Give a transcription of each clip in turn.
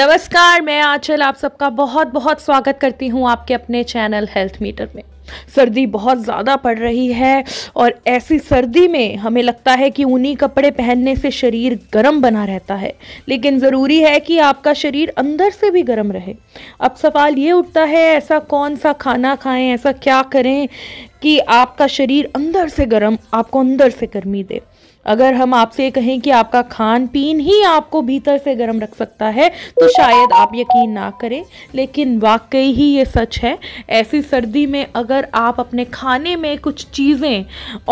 नमस्कार मैं आंचल आप सबका बहुत बहुत स्वागत करती हूँ आपके अपने चैनल हेल्थ मीटर में सर्दी बहुत ज़्यादा पड़ रही है और ऐसी सर्दी में हमें लगता है कि ऊनी कपड़े पहनने से शरीर गर्म बना रहता है लेकिन ज़रूरी है कि आपका शरीर अंदर से भी गर्म रहे अब सवाल ये उठता है ऐसा कौन सा खाना खाएं ऐसा क्या करें कि आपका शरीर अंदर से गर्म आपको अंदर से गर्मी दे अगर हम आपसे कहें कि आपका खान पीन ही आपको भीतर से गर्म रख सकता है तो शायद आप यकीन ना करें लेकिन वाकई ही ये सच है ऐसी सर्दी में अगर आप अपने खाने में कुछ चीज़ें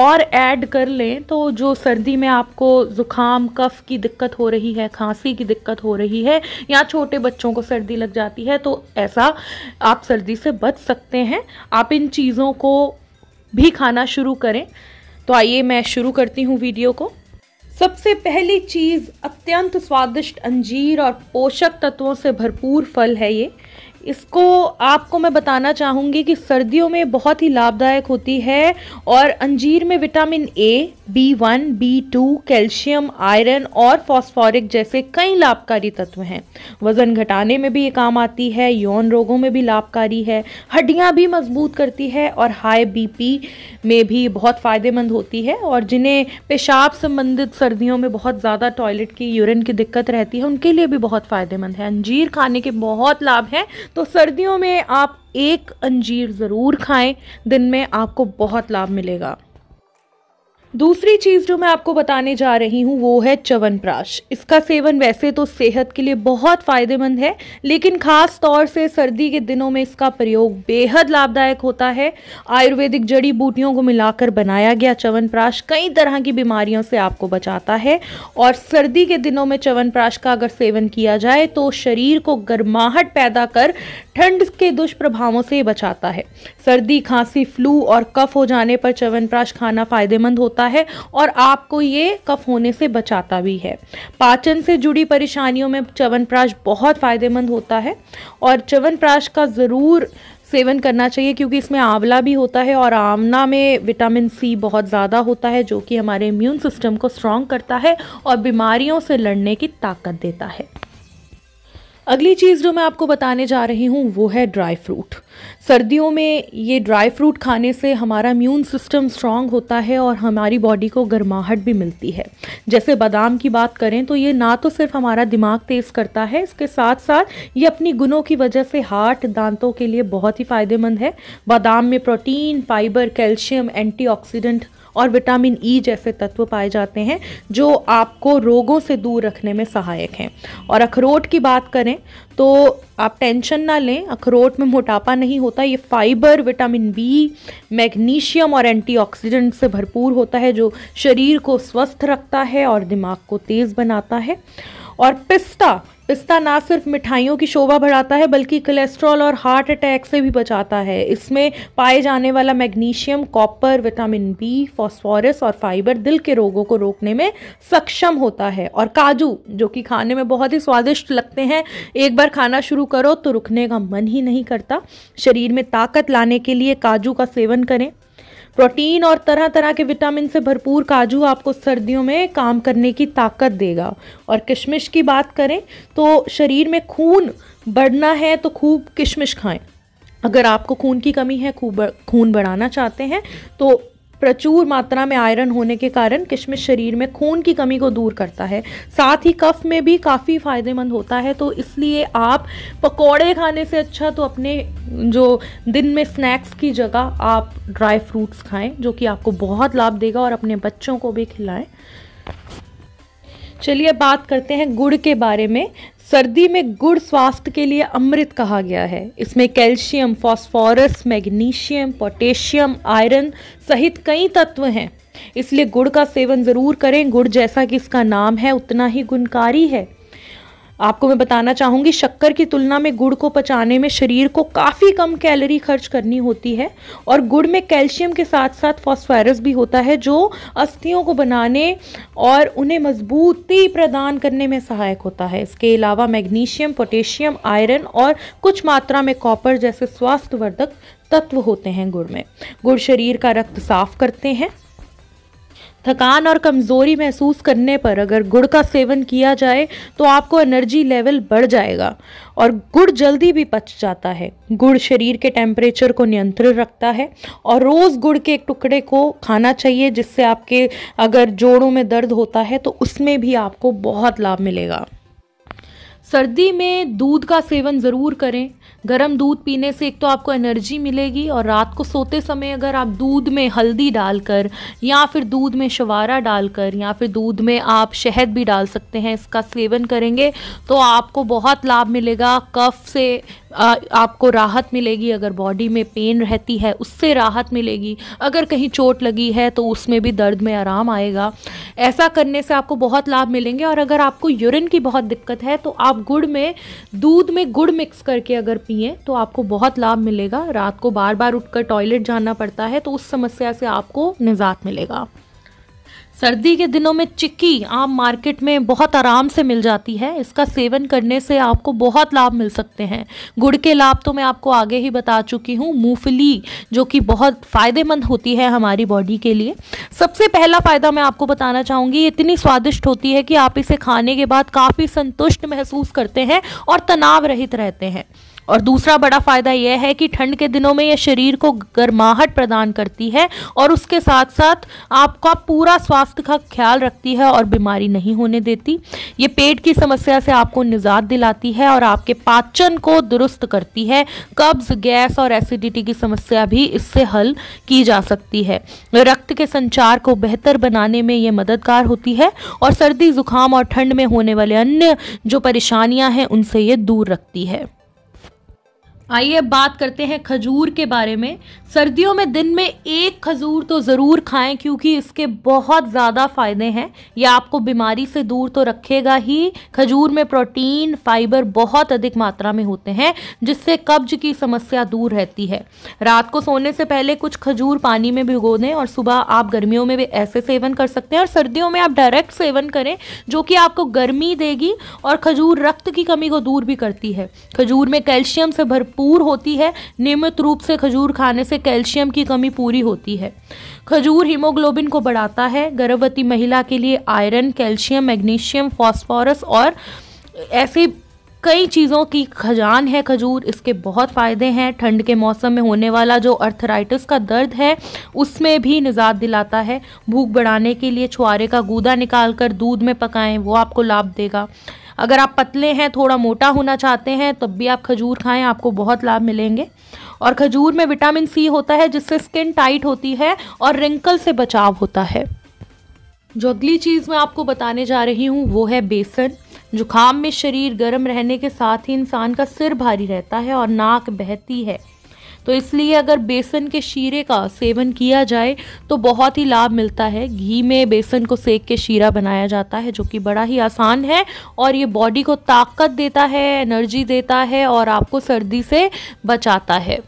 और ऐड कर लें तो जो सर्दी में आपको ज़ुकाम कफ़ की दिक्कत हो रही है खांसी की दिक्कत हो रही है या छोटे बच्चों को सर्दी लग जाती है तो ऐसा आप सर्दी से बच सकते हैं आप इन चीज़ों को भी खाना शुरू करें तो आइए मैं शुरू करती हूँ वीडियो को सबसे पहली चीज़ अत्यंत स्वादिष्ट अंजीर और पोषक तत्वों से भरपूर फल है ये इसको आपको मैं बताना चाहूँगी कि सर्दियों में बहुत ही लाभदायक होती है और अंजीर में vitamin A B one B two calcium iron और फॉस्फोरिक जैसे कई लाभकारी तत्व हैं वज़न घटाने में भी ये काम आती है यौन रोगों में भी लाभकारी है हड्डियाँ भी मजबूत करती है और हाई बीपी में भी बहुत फ़ायदेमंद होती है और जिन्हें पेशाब संबंधित सर्दियों में बहुत ज़्यादा टॉयलेट की यूरिन की दिक्कत रहती है उनके लिए भी बहुत फ़ायदेमंद है अंजीर खाने के बहुत लाभ हैं तो सर्दियों में आप एक अंजीर ज़रूर खाएं दिन में आपको बहुत लाभ मिलेगा दूसरी चीज़ जो मैं आपको बताने जा रही हूँ वो है च्यवनप्राश इसका सेवन वैसे तो सेहत के लिए बहुत फ़ायदेमंद है लेकिन ख़ास तौर से सर्दी के दिनों में इसका प्रयोग बेहद लाभदायक होता है आयुर्वेदिक जड़ी बूटियों को मिलाकर बनाया गया च्यवनप्राश कई तरह की बीमारियों से आपको बचाता है और सर्दी के दिनों में च्यवनप्राश का अगर सेवन किया जाए तो शरीर को गर्माहट पैदा कर ठंड के दुष्प्रभावों से बचाता है सर्दी खांसी फ्लू और कफ हो जाने पर च्यवनप्राश खाना फायदेमंद होता है और आपको ये कफ होने से बचाता भी है पाचन से जुड़ी परेशानियों में च्यवनप्राश बहुत फायदेमंद होता है और च्यवनप्राश का ज़रूर सेवन करना चाहिए क्योंकि इसमें आंवला भी होता है और आमना में विटामिन सी बहुत ज़्यादा होता है जो कि हमारे इम्यून सिस्टम को स्ट्रॉन्ग करता है और बीमारियों से लड़ने की ताकत देता है अगली चीज़ जो मैं आपको बताने जा रही हूँ वो है ड्राई फ्रूट सर्दियों में ये ड्राई फ्रूट खाने से हमारा इम्यून सिस्टम स्ट्रांग होता है और हमारी बॉडी को गर्माहट भी मिलती है जैसे बादाम की बात करें तो ये ना तो सिर्फ हमारा दिमाग तेज़ करता है इसके साथ साथ ये अपनी गुणों की वजह से हार्ट दांतों के लिए बहुत ही फ़ायदेमंद है बादाम में प्रोटीन फाइबर कैल्शियम एंटीऑक्सीडेंट और विटामिन ई e जैसे तत्व पाए जाते हैं जो आपको रोगों से दूर रखने में सहायक हैं और अखरोट की बात करें तो आप टेंशन ना लें अखरोट में मोटापा नहीं होता ये फाइबर विटामिन बी मैग्नीशियम और एंटीऑक्सीडेंट से भरपूर होता है जो शरीर को स्वस्थ रखता है और दिमाग को तेज़ बनाता है और पिस्ता पिस्ता ना सिर्फ मिठाइयों की शोभा बढ़ाता है बल्कि कोलेस्ट्रॉल और हार्ट अटैक से भी बचाता है इसमें पाए जाने वाला magnesium copper vitamin B phosphorus और फाइबर दिल के रोगों को रोकने में सक्षम होता है और काजू जो कि खाने में बहुत ही स्वादिष्ट लगते हैं एक बार खाना शुरू करो तो रुकने का मन ही नहीं करता शरीर में ताकत लाने के लिए काजू का सेवन करें प्रोटीन और तरह तरह के विटामिन से भरपूर काजू आपको सर्दियों में काम करने की ताकत देगा और किशमिश की बात करें तो शरीर में खून बढ़ना है तो खूब किशमिश खाएं अगर आपको खून की कमी है खूब खून बढ़ाना चाहते हैं तो प्रचुर मात्रा में आयरन होने के कारण किशमिश शरीर में खून की कमी को दूर करता है साथ ही कफ में भी काफ़ी फ़ायदेमंद होता है तो इसलिए आप पकौड़े खाने से अच्छा तो अपने जो दिन में स्नैक्स की जगह आप ड्राई फ्रूट्स खाएं जो कि आपको बहुत लाभ देगा और अपने बच्चों को भी खिलाएं चलिए बात करते हैं गुड़ के बारे में सर्दी में गुड़ स्वास्थ्य के लिए अमृत कहा गया है इसमें calcium phosphorus, magnesium potassium iron सहित कई तत्व हैं इसलिए गुड़ का सेवन ज़रूर करें गुड़ जैसा कि इसका नाम है उतना ही गुणकारी है आपको मैं बताना चाहूँगी शक्कर की तुलना में गुड़ को पचाने में शरीर को काफ़ी कम कैलोरी खर्च करनी होती है और गुड़ में कैल्शियम के साथ साथ फॉस्फायरस भी होता है जो अस्थियों को बनाने और उन्हें मजबूती प्रदान करने में सहायक होता है इसके अलावा मैग्नीशियम पोटेशियम आयरन और कुछ मात्रा में कॉपर जैसे स्वास्थ्यवर्धक तत्व होते हैं गुड़ में गुड़ शरीर का रक्त साफ करते हैं थकान और कमज़ोरी महसूस करने पर अगर गुड़ का सेवन किया जाए तो आपको एनर्जी लेवल बढ़ जाएगा और गुड़ जल्दी भी पच जाता है गुड़ शरीर के टेम्परेचर को नियंत्रित रखता है और रोज़ गुड़ के एक टुकड़े को खाना चाहिए जिससे आपके अगर जोड़ों में दर्द होता है तो उसमें भी आपको बहुत लाभ मिलेगा सर्दी में दूध का सेवन ज़रूर करें गर्म दूध पीने से एक तो आपको एनर्जी मिलेगी और रात को सोते समय अगर आप दूध में हल्दी डालकर या फिर दूध में शवारा डालकर या फिर दूध में आप शहद भी डाल सकते हैं इसका सेवन करेंगे तो आपको बहुत लाभ मिलेगा कफ से आ, आपको राहत मिलेगी अगर बॉडी में पेन रहती है उससे राहत मिलेगी अगर कहीं चोट लगी है तो उसमें भी दर्द में आराम आएगा ऐसा करने से आपको बहुत लाभ मिलेंगे और अगर आपको यूरिन की बहुत दिक्कत है तो आप आप गुड़ में दूध में गुड़ मिक्स करके अगर पिए तो आपको बहुत लाभ मिलेगा रात को बार बार उठकर टॉयलेट जाना पड़ता है तो उस समस्या से आपको निजात मिलेगा सर्दी के दिनों में चिक्की आम मार्केट में बहुत आराम से मिल जाती है इसका सेवन करने से आपको बहुत लाभ मिल सकते हैं गुड़ के लाभ तो मैं आपको आगे ही बता चुकी हूँ मूंगफली जो कि बहुत फ़ायदेमंद होती है हमारी बॉडी के लिए सबसे पहला फ़ायदा मैं आपको बताना चाहूँगी इतनी स्वादिष्ट होती है कि आप इसे खाने के बाद काफ़ी संतुष्ट महसूस करते हैं और तनाव रहित रहते हैं और दूसरा बड़ा फ़ायदा यह है कि ठंड के दिनों में यह शरीर को गर्माहट प्रदान करती है और उसके साथ साथ आपका पूरा स्वास्थ्य स्वास्थ्य का ख्याल रखती है और बीमारी नहीं होने देती ये पेट की समस्या से आपको निजात दिलाती है और आपके पाचन को दुरुस्त करती है कब्ज गैस और एसिडिटी की समस्या भी इससे हल की जा सकती है रक्त के संचार को बेहतर बनाने में ये मददगार होती है और सर्दी जुकाम और ठंड में होने वाले अन्य जो परेशानियाँ हैं उनसे ये दूर रखती है आइए अब बात करते हैं खजूर के बारे में सर्दियों में दिन में एक खजूर तो ज़रूर खाएं क्योंकि इसके बहुत ज़्यादा फ़ायदे हैं यह आपको बीमारी से दूर तो रखेगा ही खजूर में प्रोटीन फाइबर बहुत अधिक मात्रा में होते हैं जिससे कब्ज की समस्या दूर रहती है रात को सोने से पहले कुछ खजूर पानी में भिगो दें और सुबह आप गर्मियों में भी ऐसे सेवन कर सकते हैं और सर्दियों में आप डायरेक्ट सेवन करें जो कि आपको गर्मी देगी और खजूर रक्त की कमी को दूर भी करती है खजूर में कैल्शियम से भरपूर भरपूर होती है नियमित रूप से खजूर खाने से कैल्शियम की कमी पूरी होती है खजूर हीमोग्लोबिन को बढ़ाता है गर्भवती महिला के लिए आयरन कैल्शियम मैग्नीशियम फॉस्फोरस और ऐसी कई चीज़ों की खजान है खजूर इसके बहुत फ़ायदे हैं ठंड के मौसम में होने वाला जो अर्थराइटिस का दर्द है उसमें भी निजात दिलाता है भूख बढ़ाने के लिए छुआरे का गूदा निकाल कर दूध में पकाएं वो आपको लाभ देगा अगर आप पतले हैं थोड़ा मोटा होना चाहते हैं तब भी आप खजूर खाएं आपको बहुत लाभ मिलेंगे और खजूर में विटामिन सी होता है जिससे स्किन टाइट होती है और रिंकल से बचाव होता है जो अगली चीज़ मैं आपको बताने जा रही हूँ वो है बेसन जुकाम में शरीर गर्म रहने के साथ ही इंसान का सिर भारी रहता है और नाक बहती है तो इसलिए अगर बेसन के शीरे का सेवन किया जाए तो बहुत ही लाभ मिलता है घी में बेसन को सेक के शीरा बनाया जाता है जो कि बड़ा ही आसान है और ये बॉडी को ताकत देता है एनर्जी देता है और आपको सर्दी से बचाता है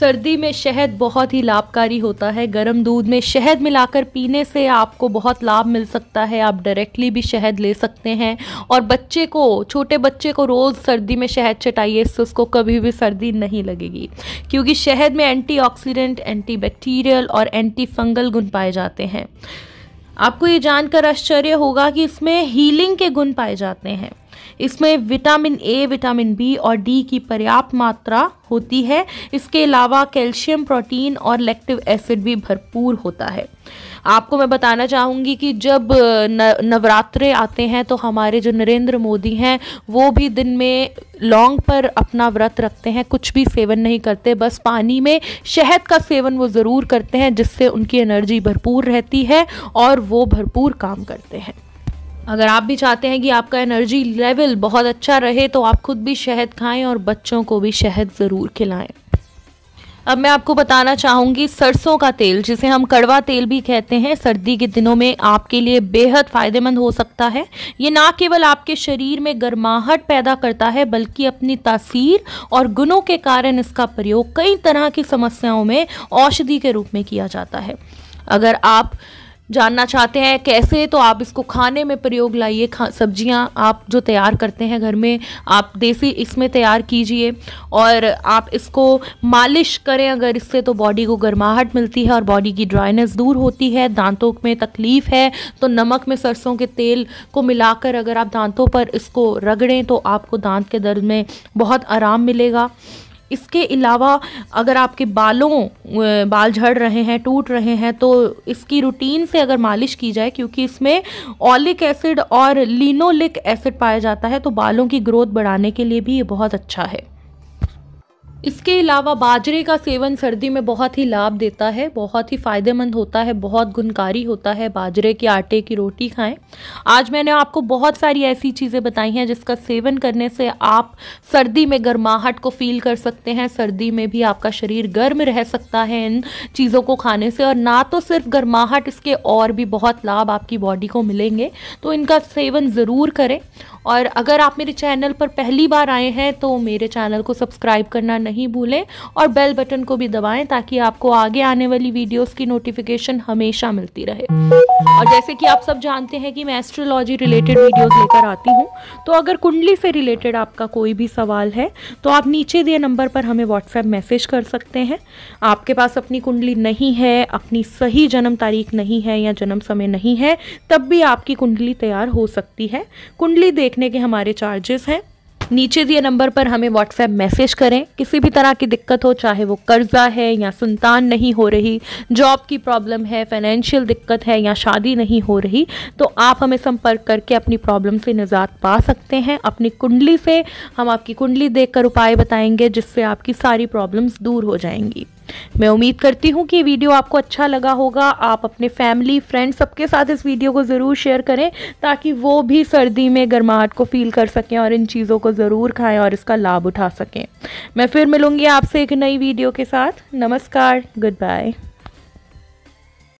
सर्दी में शहद बहुत ही लाभकारी होता है गर्म दूध में शहद मिलाकर पीने से आपको बहुत लाभ मिल सकता है आप डायरेक्टली भी शहद ले सकते हैं और बच्चे को छोटे बच्चे को रोज़ सर्दी में शहद चटाइए इससे उसको कभी भी सर्दी नहीं लगेगी क्योंकि शहद में एंटीऑक्सीडेंट एंटीबैक्टीरियल और एंटी फंगल गुण पाए जाते हैं आपको ये जानकर आश्चर्य होगा कि इसमें हीलिंग के गुण पाए जाते हैं इसमें विटामिन ए विटामिन बी और डी की पर्याप्त मात्रा होती है इसके अलावा कैल्शियम प्रोटीन और लैक्टिव एसिड भी भरपूर होता है आपको मैं बताना चाहूँगी कि जब नवरात्रे आते हैं तो हमारे जो नरेंद्र मोदी हैं वो भी दिन में लौंग पर अपना व्रत रखते हैं कुछ भी सेवन नहीं करते बस पानी में शहद का सेवन वो ज़रूर करते हैं जिससे उनकी एनर्जी भरपूर रहती है और वो भरपूर काम करते हैं अगर आप भी चाहते हैं कि आपका एनर्जी लेवल बहुत अच्छा रहे तो आप खुद भी शहद खाएं और बच्चों को भी शहद ज़रूर खिलाएं अब मैं आपको बताना चाहूँगी सरसों का तेल जिसे हम कड़वा तेल भी कहते हैं सर्दी के दिनों में आपके लिए बेहद फ़ायदेमंद हो सकता है ये ना केवल आपके शरीर में गर्माहट पैदा करता है बल्कि अपनी तासीर और गुणों के कारण इसका प्रयोग कई तरह की समस्याओं में औषधि के रूप में किया जाता है अगर आप जानना चाहते हैं कैसे तो आप इसको खाने में प्रयोग लाइए खा सब्जियाँ आप जो तैयार करते हैं घर में आप देसी इसमें तैयार कीजिए और आप इसको मालिश करें अगर इससे तो बॉडी को गर्माहट मिलती है और बॉडी की ड्राइनेस दूर होती है दांतों में तकलीफ़ है तो नमक में सरसों के तेल को मिलाकर अगर आप दांतों पर इसको रगड़ें तो आपको दांत के दर्द में बहुत आराम मिलेगा इसके अलावा अगर आपके बालों बाल झड़ रहे हैं टूट रहे हैं तो इसकी रूटीन से अगर मालिश की जाए क्योंकि इसमें ऑलिक एसिड और लिनोलिक एसिड पाया जाता है तो बालों की ग्रोथ बढ़ाने के लिए भी ये बहुत अच्छा है इसके अलावा बाजरे का सेवन सर्दी में बहुत ही लाभ देता है बहुत ही फ़ायदेमंद होता है बहुत गुणकारी होता है बाजरे के आटे की रोटी खाएं आज मैंने आपको बहुत सारी ऐसी चीज़ें बताई हैं जिसका सेवन करने से आप सर्दी में गर्माहट को फील कर सकते हैं सर्दी में भी आपका शरीर गर्म रह सकता है इन चीज़ों को खाने से और ना तो सिर्फ गर्माहट इसके और भी बहुत लाभ आपकी बॉडी को मिलेंगे तो इनका सेवन ज़रूर करें और अगर आप मेरे चैनल पर पहली बार आए हैं तो मेरे चैनल को सब्सक्राइब करना नहीं भूलें और बेल बटन को भी दबाएं ताकि आपको आगे आने वाली वीडियोस की नोटिफिकेशन हमेशा मिलती रहे और जैसे कि आप सब जानते हैं कि मैं एस्ट्रोलॉजी रिलेटेड वीडियोस लेकर आती हूँ तो अगर कुंडली से रिलेटेड आपका कोई भी सवाल है तो आप नीचे दिए नंबर पर हमें व्हाट्सएप मैसेज कर सकते हैं आपके पास अपनी कुंडली नहीं है अपनी सही जन्म तारीख नहीं है या जन्म समय नहीं है तब भी आपकी कुंडली तैयार हो सकती है कुंडली देख देखने के हमारे चार्जेस हैं नीचे दिए नंबर पर हमें व्हाट्सएप मैसेज करें किसी भी तरह की दिक्कत हो चाहे वो कर्ज़ा है या संतान नहीं हो रही जॉब की प्रॉब्लम है फाइनेंशियल दिक्कत है या शादी नहीं हो रही तो आप हमें संपर्क करके अपनी प्रॉब्लम से निजात पा सकते हैं अपनी कुंडली से हम आपकी कुंडली देखकर उपाय बताएंगे जिससे आपकी सारी प्रॉब्लम्स दूर हो जाएंगी मैं उम्मीद करती हूँ कि वीडियो आपको अच्छा लगा होगा आप अपने फैमिली फ्रेंड सबके साथ इस वीडियो को ज़रूर शेयर करें ताकि वो भी सर्दी में गर्माहट को फील कर सकें और इन चीज़ों को ज़रूर खाएँ और इसका लाभ उठा सकें मैं फिर मिलूँगी आपसे एक नई वीडियो के साथ नमस्कार गुड बाय